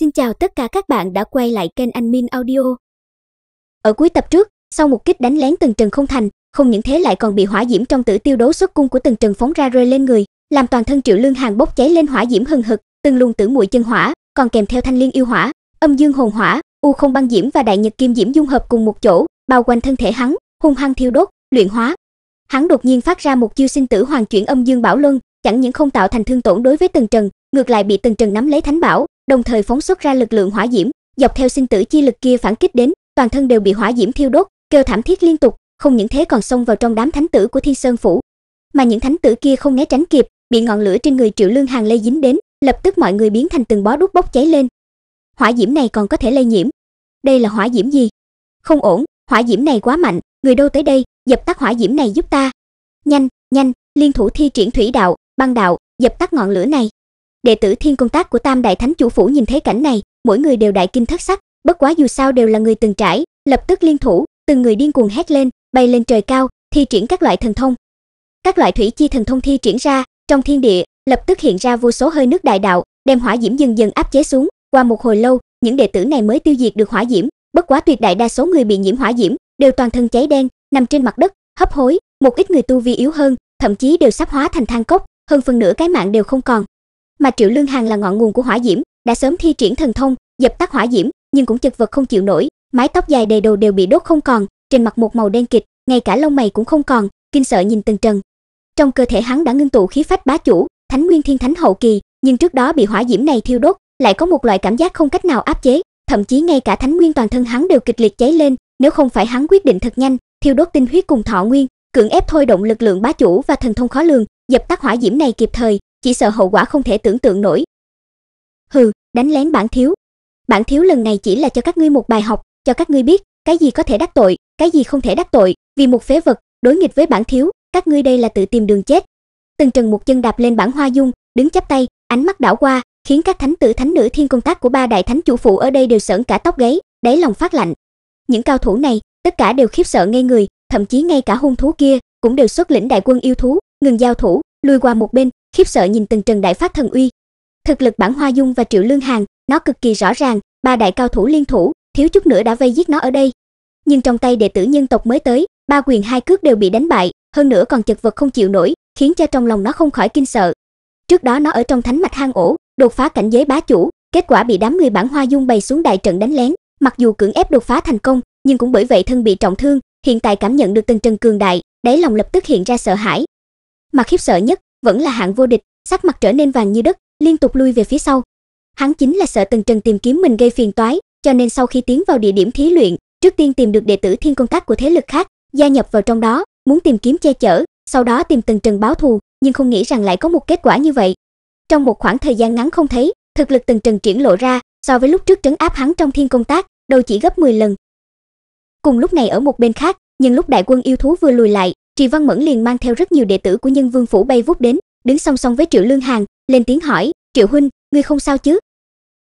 Xin chào tất cả các bạn đã quay lại kênh Anh Min Audio. Ở cuối tập trước, sau một kích đánh lén Tần Trần không thành, không những thế lại còn bị hỏa diễm trong tử tiêu đấu xuất cung của Tần Trần phóng ra rơi lên người, làm toàn thân Triệu Lương hàng bốc cháy lên hỏa diễm hừng hực, từng luồng tử muội chân hỏa, còn kèm theo thanh liên yêu hỏa, âm dương hồn hỏa, u không băng diễm và đại nhật kim diễm dung hợp cùng một chỗ, bao quanh thân thể hắn, hung hăng thiêu đốt, luyện hóa. Hắn đột nhiên phát ra một chiêu sinh tử hoàn chuyển âm dương bảo luân, chẳng những không tạo thành thương tổn đối với Tần Trần, ngược lại bị Tần Trần nắm lấy thánh bảo, đồng thời phóng xuất ra lực lượng hỏa diễm, dọc theo sinh tử chi lực kia phản kích đến, toàn thân đều bị hỏa diễm thiêu đốt, kêu thảm thiết liên tục, không những thế còn xông vào trong đám thánh tử của Thiên Sơn phủ. Mà những thánh tử kia không né tránh kịp, bị ngọn lửa trên người Triệu Lương Hàng lây dính đến, lập tức mọi người biến thành từng bó đuốc bốc cháy lên. Hỏa diễm này còn có thể lây nhiễm. Đây là hỏa diễm gì? Không ổn, hỏa diễm này quá mạnh, người đâu tới đây, dập tắt hỏa diễm này giúp ta. Nhanh, nhanh, liên thủ thi triển thủy đạo, băng đạo, dập tắt ngọn lửa này đệ tử thiên công tác của tam đại thánh chủ phủ nhìn thấy cảnh này mỗi người đều đại kinh thất sắc bất quá dù sao đều là người từng trải lập tức liên thủ từng người điên cuồng hét lên bay lên trời cao thi triển các loại thần thông các loại thủy chi thần thông thi triển ra trong thiên địa lập tức hiện ra vô số hơi nước đại đạo đem hỏa diễm dần dần áp chế xuống qua một hồi lâu những đệ tử này mới tiêu diệt được hỏa diễm bất quá tuyệt đại đa số người bị nhiễm hỏa diễm đều toàn thân cháy đen nằm trên mặt đất hấp hối một ít người tu vi yếu hơn thậm chí đều sắp hóa thành than cốc hơn phần nửa cái mạng đều không còn mà Triệu Lương Hàn là ngọn nguồn của hỏa diễm, đã sớm thi triển thần thông, dập tắt hỏa diễm, nhưng cũng chật vật không chịu nổi, mái tóc dài đầy đồ đều bị đốt không còn, trên mặt một màu đen kịt, ngay cả lông mày cũng không còn, kinh sợ nhìn Tần Trần. Trong cơ thể hắn đã ngưng tụ khí phách bá chủ, Thánh Nguyên Thiên Thánh hậu kỳ, nhưng trước đó bị hỏa diễm này thiêu đốt, lại có một loại cảm giác không cách nào áp chế, thậm chí ngay cả Thánh Nguyên toàn thân hắn đều kịch liệt cháy lên, nếu không phải hắn quyết định thật nhanh, thiêu đốt tinh huyết cùng thọ nguyên, cưỡng ép thôi động lực lượng bá chủ và thần thông khó lường, dập tắt hỏa diễm này kịp thời, chỉ sợ hậu quả không thể tưởng tượng nổi. Hừ, đánh lén bản thiếu. Bản thiếu lần này chỉ là cho các ngươi một bài học, cho các ngươi biết, cái gì có thể đắc tội, cái gì không thể đắc tội, vì một phế vật, đối nghịch với bản thiếu, các ngươi đây là tự tìm đường chết. Từng Trần một chân đạp lên bản hoa dung, đứng chắp tay, ánh mắt đảo qua, khiến các thánh tử thánh nữ thiên công tác của ba đại thánh chủ phụ ở đây đều sởn cả tóc gáy, đáy lòng phát lạnh. Những cao thủ này, tất cả đều khiếp sợ ngây người, thậm chí ngay cả hung thú kia cũng đều xuất lĩnh đại quân yêu thú, ngừng giao thủ, lùi qua một bên, khiếp sợ nhìn từng trận đại phát thần uy. Thực lực bản Hoa Dung và Triệu Lương Hàng, nó cực kỳ rõ ràng, ba đại cao thủ liên thủ, thiếu chút nữa đã vây giết nó ở đây. Nhưng trong tay đệ tử nhân tộc mới tới, ba quyền hai cước đều bị đánh bại, hơn nữa còn chật vật không chịu nổi, khiến cho trong lòng nó không khỏi kinh sợ. Trước đó nó ở trong thánh mạch hang ổ, đột phá cảnh giới bá chủ, kết quả bị đám người bản Hoa Dung bày xuống đại trận đánh lén, mặc dù cưỡng ép đột phá thành công, nhưng cũng bởi vậy thân bị trọng thương, hiện tại cảm nhận được từng trần cường đại, đáy lòng lập tức hiện ra sợ hãi. Mà khiếp sợ nhất vẫn là hạng vô địch, sắc mặt trở nên vàng như đất, liên tục lui về phía sau. Hắn chính là sợ Tần Trần tìm kiếm mình gây phiền toái, cho nên sau khi tiến vào địa điểm thí luyện, trước tiên tìm được đệ tử thiên công tác của thế lực khác, gia nhập vào trong đó, muốn tìm kiếm che chở, sau đó tìm Tần Trần báo thù, nhưng không nghĩ rằng lại có một kết quả như vậy. Trong một khoảng thời gian ngắn không thấy, thực lực Tần Trần triển lộ ra, so với lúc trước trấn áp hắn trong thiên công tác, đâu chỉ gấp 10 lần. Cùng lúc này ở một bên khác, nhưng lúc đại quân yêu thú vừa lùi lại, Trì Văn Mẫn liền mang theo rất nhiều đệ tử của Nhân Vương phủ bay vút đến, đứng song song với Triệu Lương Hàn, lên tiếng hỏi, "Triệu huynh, ngươi không sao chứ?"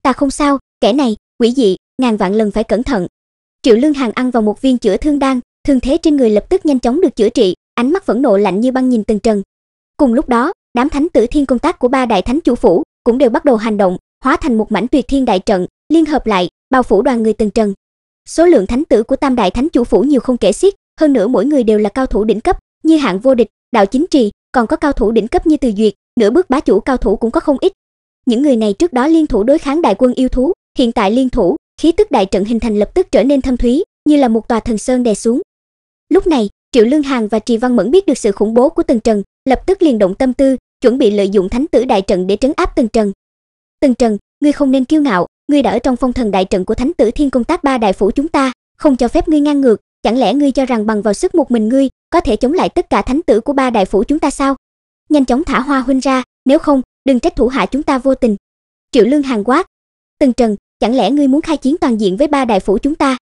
"Ta không sao, kẻ này, quỷ dị, ngàn vạn lần phải cẩn thận." Triệu Lương Hàn ăn vào một viên chữa thương đan, thương thế trên người lập tức nhanh chóng được chữa trị, ánh mắt vẫn nộ lạnh như băng nhìn Tần Trần. Cùng lúc đó, đám thánh tử thiên công tác của ba đại thánh chủ phủ cũng đều bắt đầu hành động, hóa thành một mảnh tuyệt thiên đại trận, liên hợp lại, bao phủ đoàn người Tần Trần. Số lượng thánh tử của tam đại thánh chủ phủ nhiều không kể xiết, hơn nữa mỗi người đều là cao thủ đỉnh cấp, như hạng vô địch, đạo chính trì, còn có cao thủ đỉnh cấp như Từ Duyệt, nửa bước bá chủ cao thủ cũng có không ít. Những người này trước đó liên thủ đối kháng đại quân yêu thú, hiện tại liên thủ, khí tức đại trận hình thành lập tức trở nên thâm thúy, như là một tòa thần sơn đè xuống. Lúc này, Triệu Lương Hàn và Trì Văn Mẫn biết được sự khủng bố của Tần Trần, lập tức liền động tâm tư, chuẩn bị lợi dụng thánh tử đại trận để trấn áp Tần Trần. Tần Trần, ngươi không nên kiêu ngạo, ngươi đã ở trong phong thần đại trận của thánh tử thiên công tác ba đại phủ chúng ta, không cho phép ngươi ngang ngược, chẳng lẽ ngươi cho rằng bằng vào sức một mình ngươi có thể chống lại tất cả thánh tử của ba đại phủ chúng ta sao nhanh chóng thả hoa huynh ra nếu không đừng trách thủ hạ chúng ta vô tình triệu lương hàng quát tần trần chẳng lẽ ngươi muốn khai chiến toàn diện với ba đại phủ chúng ta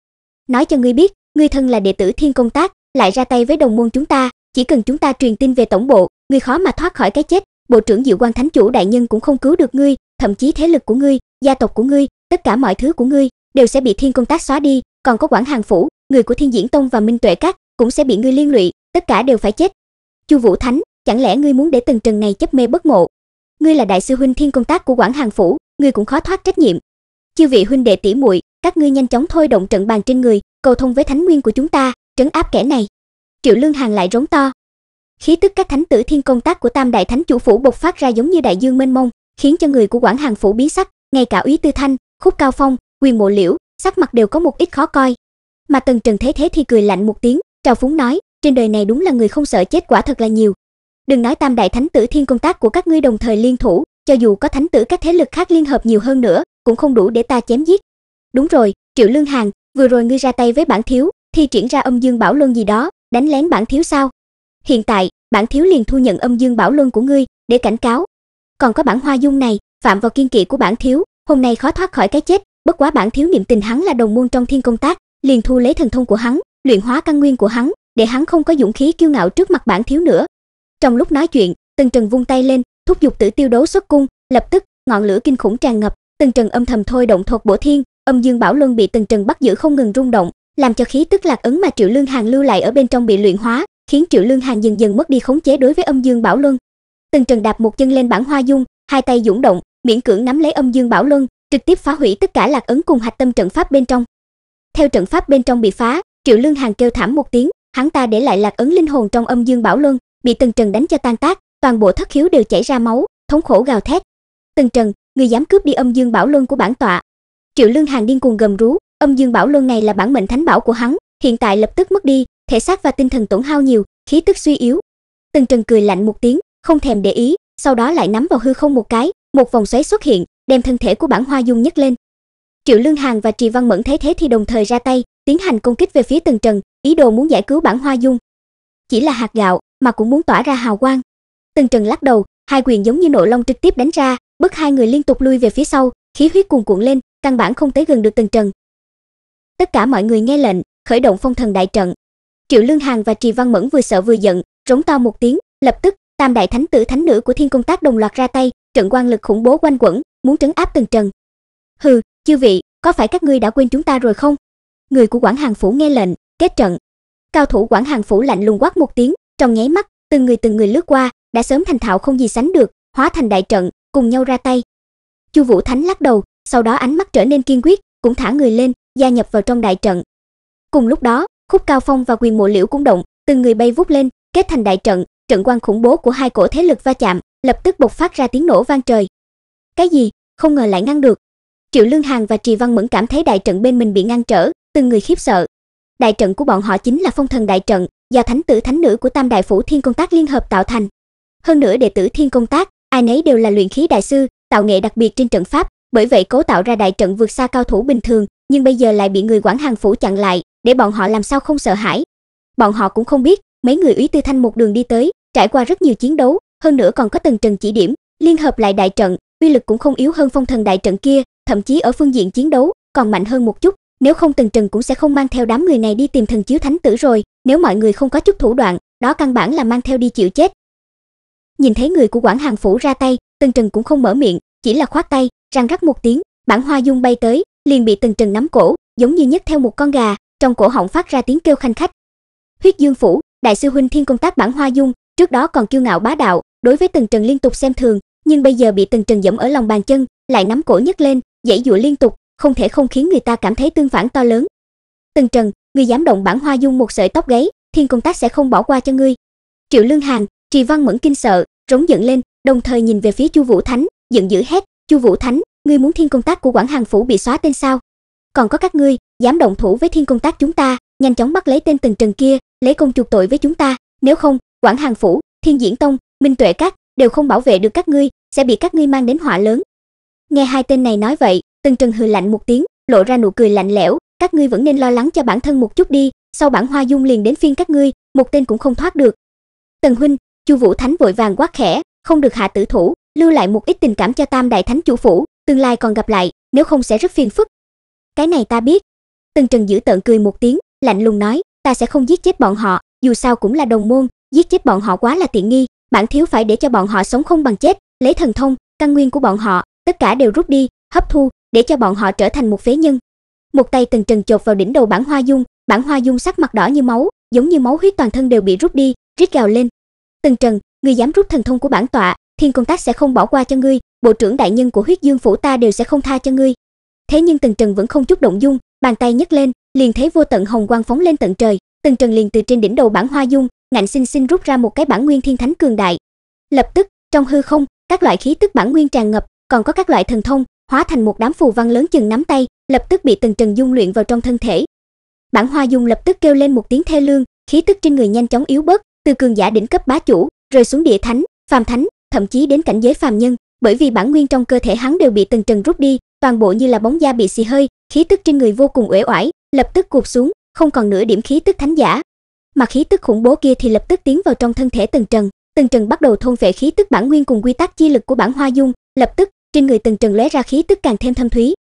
nói cho ngươi biết ngươi thân là đệ tử thiên công tác lại ra tay với đồng môn chúng ta chỉ cần chúng ta truyền tin về tổng bộ ngươi khó mà thoát khỏi cái chết bộ trưởng diệu quan thánh chủ đại nhân cũng không cứu được ngươi thậm chí thế lực của ngươi gia tộc của ngươi tất cả mọi thứ của ngươi đều sẽ bị thiên công tác xóa đi còn có quản hàng phủ người của Thiên Diễn Tông và Minh Tuệ Các cũng sẽ bị ngươi liên lụy, tất cả đều phải chết. Chu Vũ Thánh, chẳng lẽ ngươi muốn để Tần Trần này chấp mê bất ngộ? Ngươi là đại sư huynh thiên công tác của Quảng Hàng phủ, ngươi cũng khó thoát trách nhiệm. Chư vị huynh đệ tỷ muội, các ngươi nhanh chóng thôi động trận bàn trên người, cầu thông với thánh nguyên của chúng ta, trấn áp kẻ này. Triệu Lương Hàng lại rống to. Khí tức các thánh tử thiên công tác của Tam đại thánh chủ phủ bộc phát ra giống như đại dương mênh mông, khiến cho người của Quảng Hàng phủ biến sắc, ngay cả Úy Tư Thanh, Khúc Cao Phong, Quyền Mộ Liễu, sắc mặt đều có một ít khó coi, mà Tần Trần thế thế thì cười lạnh một tiếng, trào phúng nói, trên đời này đúng là người không sợ chết quả thật là nhiều. Đừng nói tam đại thánh tử thiên công tác của các ngươi đồng thời liên thủ, cho dù có thánh tử các thế lực khác liên hợp nhiều hơn nữa, cũng không đủ để ta chém giết. Đúng rồi, Triệu Lương Hàn, vừa rồi ngươi ra tay với bản thiếu, thi triển ra âm dương bảo luân gì đó, đánh lén bản thiếu sao? Hiện tại, bản thiếu liền thu nhận âm dương bảo luân của ngươi để cảnh cáo. Còn có bản hoa dung này, phạm vào kiên kỵ của bản thiếu, hôm nay khó thoát khỏi cái chết, bất quá bản thiếu niệm tình hắn là đồng môn trong thiên công tác, liền thu lấy thần thông của hắn, luyện hóa căn nguyên của hắn, để hắn không có dũng khí kiêu ngạo trước mặt bản thiếu nữa. Trong lúc nói chuyện, tần Trần vung tay lên, thúc giục Tử Tiêu Đấu xuất cung, lập tức, ngọn lửa kinh khủng tràn ngập, tần Trần âm thầm thôi động thuật bổ thiên, âm dương bảo luân bị tần Trần bắt giữ không ngừng rung động, làm cho khí tức lạc ấn mà Triệu Lương Hàn lưu lại ở bên trong bị luyện hóa, khiến Triệu Lương Hàn dần dần mất đi khống chế đối với âm dương bảo luân. tần Trần đạp một chân lên bản hoa dung, hai tay dũng động, miễn cưỡng nắm lấy âm dương bảo luân, trực tiếp phá hủy tất cả lạc ấn cùng hạch tâm trận pháp bên trong. Theo trận pháp bên trong bị phá, Triệu Lương Hàng kêu thảm một tiếng, hắn ta để lại lạc ấn linh hồn trong âm dương bảo luân, bị Tần Trần đánh cho tan tác, toàn bộ thất khiếu đều chảy ra máu, thống khổ gào thét. Tần Trần, người dám cướp đi âm dương bảo luân của bản tọa. Triệu Lương Hàng điên cuồng gầm rú, âm dương bảo luân này là bản mệnh thánh bảo của hắn, hiện tại lập tức mất đi, thể xác và tinh thần tổn hao nhiều, khí tức suy yếu. Tần Trần cười lạnh một tiếng, không thèm để ý, sau đó lại nắm vào hư không một cái, một vòng xoáy xuất hiện, đem thân thể của bản hoa dung nhấc lên, Triệu Lương Hàng và Trì Văn Mẫn thấy thế thì đồng thời ra tay, tiến hành công kích về phía Tần Trần, ý đồ muốn giải cứu bản Hoa Dung. Chỉ là hạt gạo mà cũng muốn tỏa ra hào quang. Tần Trần lắc đầu, hai quyền giống như nộ long trực tiếp đánh ra, bức hai người liên tục lui về phía sau, khí huyết cuồn cuộn lên, căn bản không tới gần được Tần Trần. Tất cả mọi người nghe lệnh, khởi động phong thần đại trận. Triệu Lương Hàng và Trì Văn Mẫn vừa sợ vừa giận, rống to một tiếng, lập tức, tam đại thánh tử thánh nữ của Thiên Công Tác đồng loạt ra tay, trận quang lực khủng bố quanh quẩn, muốn trấn áp Tần Trần, Chư vị, có phải các ngươi đã quên chúng ta rồi không? Người của Quảng Hàng phủ nghe lệnh, kết trận. Cao thủ Quảng Hàng phủ lạnh lùng quát một tiếng, trong nháy mắt, từng người từng người lướt qua, đã sớm thành thạo không gì sánh được, hóa thành đại trận, cùng nhau ra tay. Chu Vũ Thánh lắc đầu, sau đó ánh mắt trở nên kiên quyết, cũng thả người lên, gia nhập vào trong đại trận. Cùng lúc đó, Khúc Cao Phong và Quyền Mộ Liễu cũng động, từng người bay vút lên, kết thành đại trận, trận quang khủng bố của hai cổ thế lực va chạm, lập tức bộc phát ra tiếng nổ vang trời. Cái gì? Không ngờ lại ngăn được, Triệu Lương Hàng và Trì Văn Mẫn cảm thấy đại trận bên mình bị ngăn trở, từng người khiếp sợ. Đại trận của bọn họ chính là Phong Thần đại trận, do thánh tử thánh nữ của Tam Đại phủ Thiên Công Tác liên hợp tạo thành. Hơn nữa đệ tử Thiên Công Tác, ai nấy đều là luyện khí đại sư, tạo nghệ đặc biệt trên trận pháp, bởi vậy cố tạo ra đại trận vượt xa cao thủ bình thường, nhưng bây giờ lại bị người quản hàng phủ chặn lại, để bọn họ làm sao không sợ hãi. Bọn họ cũng không biết, mấy người Úy Tư Thanh một đường đi tới, trải qua rất nhiều chiến đấu, hơn nữa còn có từng trận chỉ điểm, liên hợp lại đại trận, uy lực cũng không yếu hơn phong thần đại trận kia, thậm chí ở phương diện chiến đấu còn mạnh hơn một chút, nếu không Tần Trần cũng sẽ không mang theo đám người này đi tìm thần chiếu thánh tử rồi, nếu mọi người không có chút thủ đoạn, đó căn bản là mang theo đi chịu chết. Nhìn thấy người của Quảng Hàng phủ ra tay, Tần Trần cũng không mở miệng, chỉ là khoát tay, răng rắc một tiếng, bản hoa dung bay tới, liền bị Tần Trần nắm cổ, giống như nhấc theo một con gà, trong cổ họng phát ra tiếng kêu khanh khách. Huyết Dương phủ, đại sư huynh Thiên công tác bản hoa dung, trước đó còn kiêu ngạo bá đạo, đối với Tần Trần liên tục xem thường, nhưng bây giờ bị Tần Trần giẫm ở lòng bàn chân, lại nắm cổ nhấc lên, dãy dụa liên tục, không thể không khiến người ta cảm thấy tương phản to lớn. Từng Trần, ngươi dám động bản hoa dung một sợi tóc gáy, thiên công tác sẽ không bỏ qua cho ngươi. Triệu Lương Hàn, Trì Văn Mẫn kinh sợ, trống giận lên, đồng thời nhìn về phía Chu Vũ Thánh, giận dữ hét, "Chu Vũ Thánh, ngươi muốn thiên công tác của quản hàng phủ bị xóa tên sao? Còn có các ngươi, dám động thủ với thiên công tác chúng ta, nhanh chóng bắt lấy tên Từng Trần kia, lấy công chuộc tội với chúng ta, nếu không, quản hàng phủ, Thiên Diễn Tông, Minh Tuệ Các đều không bảo vệ được các ngươi, sẽ bị các ngươi mang đến họa lớn." Nghe hai tên này nói vậy, Tần Trần hừ lạnh một tiếng, lộ ra nụ cười lạnh lẽo, các ngươi vẫn nên lo lắng cho bản thân một chút đi, sau bản hoa dung liền đến phiên các ngươi, một tên cũng không thoát được. Tần huynh, Chu Vũ Thánh vội vàng quát khẽ, không được hạ tử thủ, lưu lại một ít tình cảm cho Tam đại thánh chủ phủ, tương lai còn gặp lại, nếu không sẽ rất phiền phức. Cái này ta biết. Tần Trần giữ tợn cười một tiếng, lạnh lùng nói, ta sẽ không giết chết bọn họ, dù sao cũng là đồng môn, giết chết bọn họ quá là tiện nghi, bản thiếu phải để cho bọn họ sống không bằng chết, lấy thần thông, căn nguyên của bọn họ, tất cả đều rút đi, hấp thu để cho bọn họ trở thành một phế nhân. Một tay từng Trần chộp vào đỉnh đầu bản Hoa Dung, bản Hoa Dung sắc mặt đỏ như máu, giống như máu huyết toàn thân đều bị rút đi, rít gào lên. từng Trần, ngươi dám rút thần thông của bản tọa, thiên công tác sẽ không bỏ qua cho ngươi, bộ trưởng đại nhân của huyết dương phủ ta đều sẽ không tha cho ngươi." Thế nhưng từng Trần vẫn không chút động dung, bàn tay nhấc lên, liền thấy vô tận hồng quang phóng lên tận trời, từng Trần liền từ trên đỉnh đầu bản Hoa Dung, ngạnh sinh sinh rút ra một cái bản nguyên thiên thánh cường đại. Lập tức, trong hư không, các loại khí tức bản nguyên tràn ngập, còn có các loại thần thông, hóa thành một đám phù văn lớn chừng nắm tay, lập tức bị Tần Trần dung luyện vào trong thân thể. Bản Hoa Dung lập tức kêu lên một tiếng thê lương, khí tức trên người nhanh chóng yếu bớt, từ cường giả đỉnh cấp bá chủ, rơi xuống địa thánh, phàm thánh, thậm chí đến cảnh giới phàm nhân, bởi vì bản nguyên trong cơ thể hắn đều bị Tần Trần rút đi, toàn bộ như là bóng da bị xì hơi, khí tức trên người vô cùng uể oải, lập tức cụp xuống, không còn nửa điểm khí tức thánh giả. Mà khí tức khủng bố kia thì lập tức tiến vào trong thân thể Tần Trần, Tần Trần bắt đầu thôn phệ khí tức bản nguyên cùng quy tắc chi lực của bản Hoa Dung, lập tức trên người Tần Trần lóe ra khí tức càng thêm thâm thúy.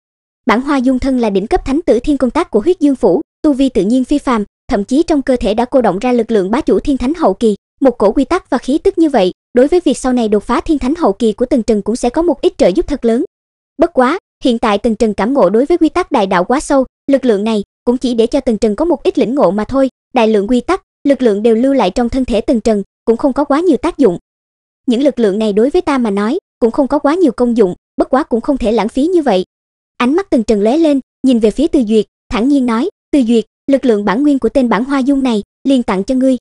Bản Hoa Dung thân là đỉnh cấp thánh tử thiên công tác của huyết dương phủ, tu vi tự nhiên phi phàm, thậm chí trong cơ thể đã cô động ra lực lượng bá chủ thiên thánh hậu kỳ, một cổ quy tắc và khí tức như vậy, đối với việc sau này đột phá thiên thánh hậu kỳ của Tần Trần cũng sẽ có một ít trợ giúp thật lớn. Bất quá, hiện tại Tần Trần cảm ngộ đối với quy tắc đại đạo quá sâu, lực lượng này cũng chỉ để cho Tần Trần có một ít lĩnh ngộ mà thôi, đại lượng quy tắc, lực lượng đều lưu lại trong thân thể Tần Trần, cũng không có quá nhiều tác dụng. Những lực lượng này đối với ta mà nói, cũng không có quá nhiều công dụng, bất quá cũng không thể lãng phí như vậy. Ánh mắt từng Trần lóe lên, nhìn về phía Từ Duyệt, thản nhiên nói, "Từ Duyệt, lực lượng bản nguyên của tên bản hoa dung này, liền tặng cho ngươi."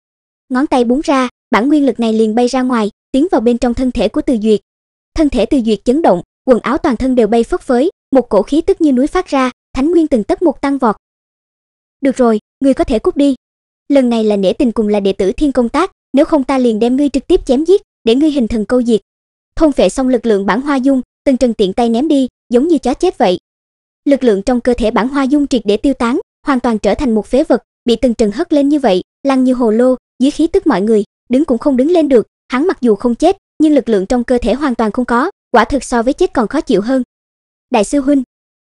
Ngón tay búng ra, bản nguyên lực này liền bay ra ngoài, tiến vào bên trong thân thể của Từ Duyệt. Thân thể Từ Duyệt chấn động, quần áo toàn thân đều bay phất phới, một cổ khí tức như núi phát ra, thánh nguyên từng tấc một tăng vọt. "Được rồi, ngươi có thể cút đi." Lần này là nể tình cùng là đệ tử Thiên Công Tác, nếu không ta liền đem ngươi trực tiếp chém giết, để ngươi hình thần câu diệt, thôn phệ xong lực lượng bản hoa dung, Tân Trần tiện tay ném đi, giống như chó chết vậy. Lực lượng trong cơ thể bản hoa dung triệt để tiêu tán, hoàn toàn trở thành một phế vật, bị Tân Trần hất lên như vậy, lăn như hồ lô, dưới khí tức mọi người, đứng cũng không đứng lên được, hắn mặc dù không chết, nhưng lực lượng trong cơ thể hoàn toàn không có, quả thực so với chết còn khó chịu hơn. Đại sư huynh,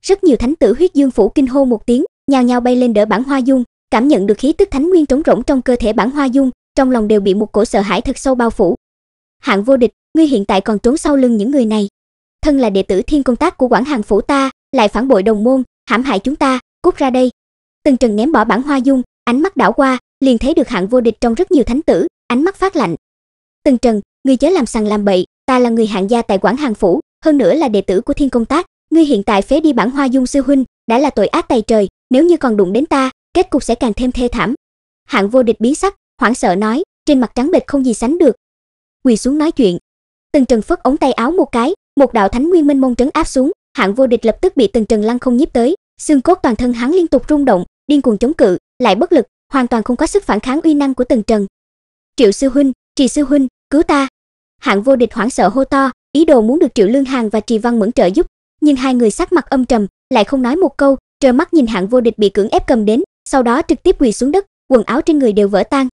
rất nhiều thánh tử huyết dương phủ kinh hô một tiếng, nhào nhào bay lên đỡ bản hoa dung, cảm nhận được khí tức thánh nguyên trống rỗng trong cơ thể bản hoa dung, trong lòng đều bị một cổ sợ hãi thật sâu bao phủ. Hạng vô địch, ngươi hiện tại còn trốn sau lưng những người này. Thân là đệ tử thiên công tác của Quảng Hàng phủ ta, lại phản bội đồng môn, hãm hại chúng ta, cút ra đây. Tần Trần ném bỏ bản hoa dung, ánh mắt đảo qua, liền thấy được hạng vô địch trong rất nhiều thánh tử, ánh mắt phát lạnh. Tần Trần, ngươi chớ làm sằng làm bậy, ta là người hạng gia tại Quảng Hàng phủ, hơn nữa là đệ tử của Thiên Công Tác, ngươi hiện tại phế đi bản hoa dung sư huynh, đã là tội ác tày trời, nếu như còn đụng đến ta, kết cục sẽ càng thêm thê thảm. Hạng vô địch biến sắc, hoảng sợ nói, trên mặt trắng bệch không gì sánh được. Quỳ xuống nói chuyện, Tần Trần phất ống tay áo một cái, một đạo thánh nguyên minh mông trấn áp xuống, hạng vô địch lập tức bị Tần Trần lăng không nhíp tới, xương cốt toàn thân hắn liên tục rung động, điên cuồng chống cự, lại bất lực, hoàn toàn không có sức phản kháng uy năng của Tần Trần. Triệu sư huynh, Trì sư huynh, cứu ta. Hạng vô địch hoảng sợ hô to, ý đồ muốn được Triệu Lương Hàng và Trì Văn Mẫn trợ giúp, nhưng hai người sắc mặt âm trầm, lại không nói một câu, trơ mắt nhìn Hạng vô địch bị cưỡng ép cầm đến, sau đó trực tiếp quỳ xuống đất, quần áo trên người đều vỡ tan.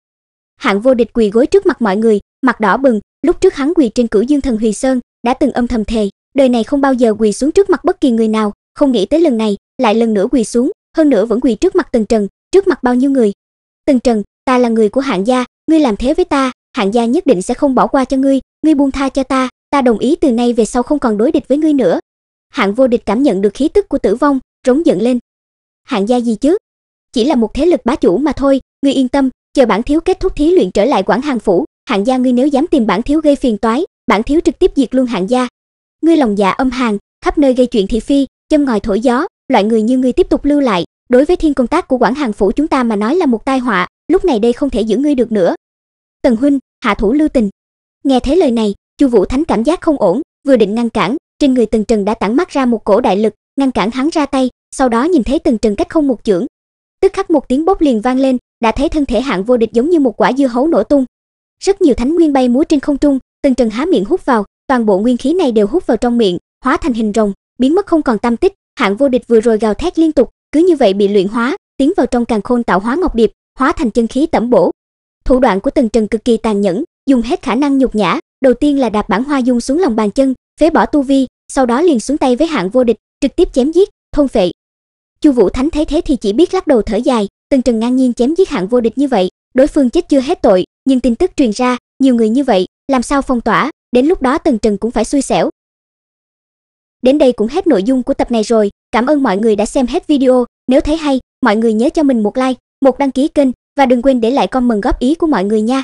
Hạng vô địch quỳ gối trước mặt mọi người, mặt đỏ bừng, lúc trước hắn quỳ trên cửu Dương Thần huy Sơn, đã từng âm thầm thề, đời này không bao giờ quỳ xuống trước mặt bất kỳ người nào, không nghĩ tới lần này, lại lần nữa quỳ xuống, hơn nữa vẫn quỳ trước mặt Tần Trần, trước mặt bao nhiêu người. Tần Trần, ta là người của Hạng gia, ngươi làm thế với ta, Hạng gia nhất định sẽ không bỏ qua cho ngươi, ngươi buông tha cho ta, ta đồng ý từ nay về sau không còn đối địch với ngươi nữa. Hạng vô địch cảm nhận được khí tức của tử vong, rống giận lên. Hạng gia gì chứ? Chỉ là một thế lực bá chủ mà thôi, ngươi yên tâm, chờ bản thiếu kết thúc thí luyện trở lại quản Hàng phủ, hạng gia ngươi nếu dám tìm bản thiếu gây phiền toái bản thiếu trực tiếp diệt luôn hạng gia ngươi lòng dạ âm hàng khắp nơi gây chuyện thị phi châm ngòi thổi gió loại người như ngươi tiếp tục lưu lại đối với thiên công tác của quảng hàng phủ chúng ta mà nói là một tai họa lúc này đây không thể giữ ngươi được nữa tần huynh hạ thủ lưu tình nghe thấy lời này chu vũ thánh cảm giác không ổn vừa định ngăn cản trên người tần trần đã tản mắt ra một cổ đại lực ngăn cản hắn ra tay sau đó nhìn thấy tần trần cách không một chưởng tức khắc một tiếng bốc liền vang lên đã thấy thân thể hạng vô địch giống như một quả dưa hấu nổ tung rất nhiều thánh nguyên bay múa trên không trung, từng trần há miệng hút vào, toàn bộ nguyên khí này đều hút vào trong miệng, hóa thành hình rồng, biến mất không còn tam tích. Hạng vô địch vừa rồi gào thét liên tục, cứ như vậy bị luyện hóa, tiến vào trong càng khôn tạo hóa ngọc điệp, hóa thành chân khí tẩm bổ. Thủ đoạn của Tần Trần cực kỳ tàn nhẫn, dùng hết khả năng nhục nhã, đầu tiên là đạp bản hoa dung xuống lòng bàn chân, phế bỏ tu vi, sau đó liền xuống tay với hạng vô địch, trực tiếp chém giết, thôn phệ. Chu Vũ Thánh thấy thế thì chỉ biết lắc đầu thở dài, Tần Trần ngang nhiên chém giết hạng vô địch như vậy, đối phương chết chưa hết tội, nhưng tin tức truyền ra, nhiều người như vậy, làm sao phong tỏa, đến lúc đó Tần Trần cũng phải xui xẻo. Đến đây cũng hết nội dung của tập này rồi, cảm ơn mọi người đã xem hết video, nếu thấy hay, mọi người nhớ cho mình một like, một đăng ký kênh và đừng quên để lại comment góp ý của mọi người nha.